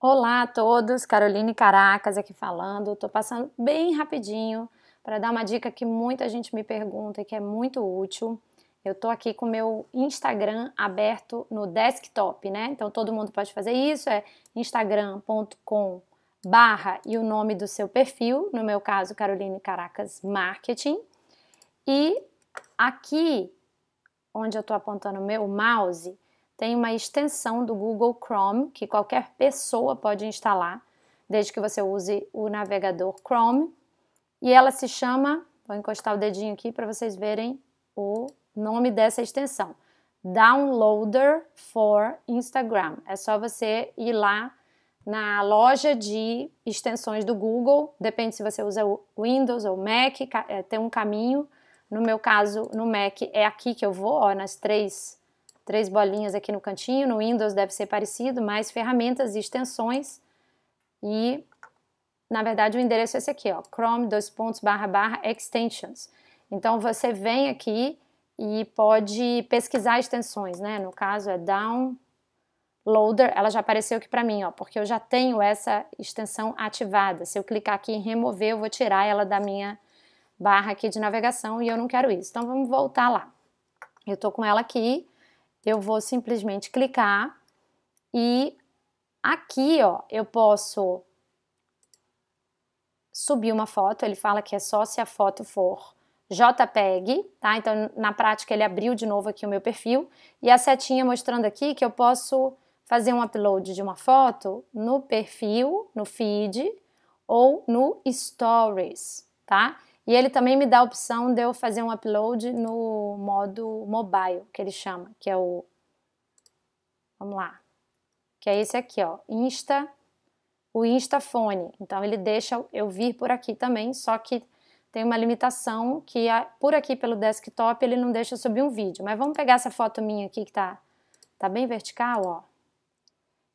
Olá a todos, Caroline Caracas aqui falando. Estou passando bem rapidinho para dar uma dica que muita gente me pergunta e que é muito útil. Eu estou aqui com meu Instagram aberto no desktop, né? Então todo mundo pode fazer isso, é instagram.com barra e o nome do seu perfil, no meu caso Caroline Caracas Marketing. E aqui, onde eu estou apontando o meu mouse, tem uma extensão do Google Chrome que qualquer pessoa pode instalar, desde que você use o navegador Chrome. E ela se chama, vou encostar o dedinho aqui para vocês verem o nome dessa extensão. Downloader for Instagram. É só você ir lá na loja de extensões do Google, depende se você usa Windows ou Mac, é, tem um caminho. No meu caso, no Mac é aqui que eu vou, ó, nas três três bolinhas aqui no cantinho, no Windows deve ser parecido, mais ferramentas e extensões. E, na verdade, o endereço é esse aqui, ó, chrome, dois pontos, barra, barra, extensions. Então, você vem aqui e pode pesquisar extensões, né? No caso, é downloader, ela já apareceu aqui para mim, ó, porque eu já tenho essa extensão ativada. Se eu clicar aqui em remover, eu vou tirar ela da minha barra aqui de navegação e eu não quero isso. Então, vamos voltar lá. Eu estou com ela aqui, eu vou simplesmente clicar e aqui, ó, eu posso subir uma foto, ele fala que é só se a foto for JPEG, tá? Então, na prática, ele abriu de novo aqui o meu perfil e a setinha mostrando aqui que eu posso fazer um upload de uma foto no perfil, no feed ou no stories, tá? E ele também me dá a opção de eu fazer um upload no modo mobile, que ele chama, que é o. Vamos lá. Que é esse aqui, ó. Insta. O Instafone. Então ele deixa eu vir por aqui também, só que tem uma limitação que por aqui pelo desktop ele não deixa subir um vídeo. Mas vamos pegar essa foto minha aqui que tá, tá bem vertical, ó.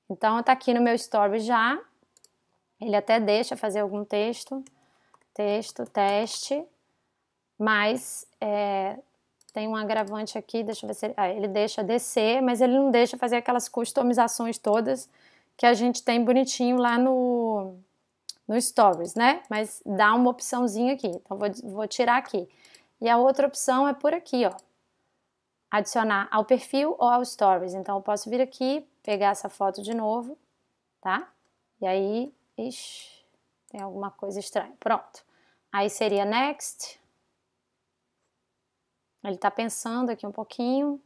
Então tá aqui no meu story já. Ele até deixa fazer algum texto texto, teste, mas é, tem um agravante aqui, deixa eu ver se ele, ah, ele deixa descer, mas ele não deixa fazer aquelas customizações todas que a gente tem bonitinho lá no, no Stories, né? Mas dá uma opçãozinha aqui, então vou, vou tirar aqui. E a outra opção é por aqui, ó. Adicionar ao perfil ou ao Stories. Então eu posso vir aqui, pegar essa foto de novo, tá? E aí, ixi, tem alguma coisa estranha. Pronto. Aí seria next. Ele está pensando aqui um pouquinho.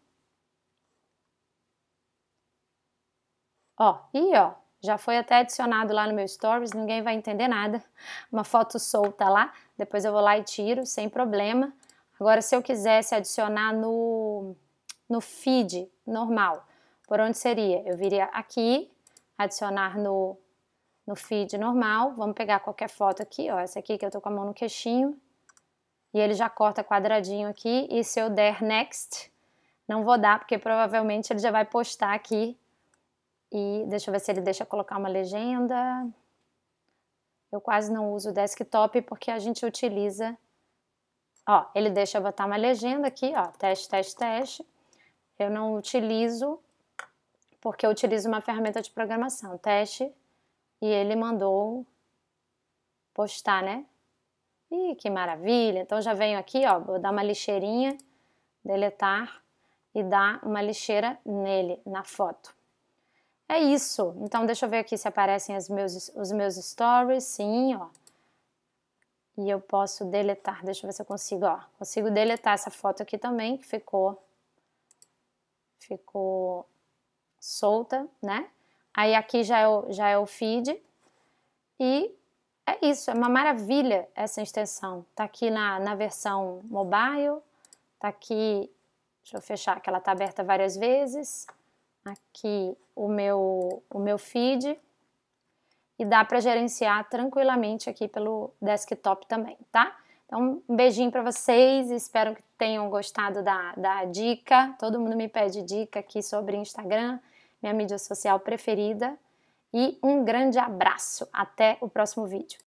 Ó, e ó, já foi até adicionado lá no meu stories, ninguém vai entender nada. Uma foto solta lá, depois eu vou lá e tiro, sem problema. Agora, se eu quisesse adicionar no, no feed normal, por onde seria? Eu viria aqui, adicionar no no feed normal. Vamos pegar qualquer foto aqui, ó, essa aqui que eu tô com a mão no queixinho. E ele já corta quadradinho aqui. E se eu der next, não vou dar, porque provavelmente ele já vai postar aqui. E deixa eu ver se ele deixa colocar uma legenda. Eu quase não uso o desktop porque a gente utiliza... Ó, ele deixa eu botar uma legenda aqui, ó, teste, teste, teste. Eu não utilizo porque eu utilizo uma ferramenta de programação, teste, e ele mandou postar, né? Ih, que maravilha! Então já venho aqui, ó, vou dar uma lixeirinha, deletar e dar uma lixeira nele, na foto. É isso. Então deixa eu ver aqui se aparecem meus, os meus stories. Sim, ó. E eu posso deletar. Deixa eu ver se eu consigo, ó. Consigo deletar essa foto aqui também, que ficou ficou solta, né? Aí aqui já é o, já é o feed. E é isso, é uma maravilha essa extensão. Tá aqui na, na versão mobile, tá aqui, deixa eu fechar que ela tá aberta várias vezes. Aqui o meu, o meu feed e dá para gerenciar tranquilamente aqui pelo desktop também, tá? Então, um beijinho para vocês, espero que tenham gostado da, da dica. Todo mundo me pede dica aqui sobre Instagram minha mídia social preferida. E um grande abraço. Até o próximo vídeo.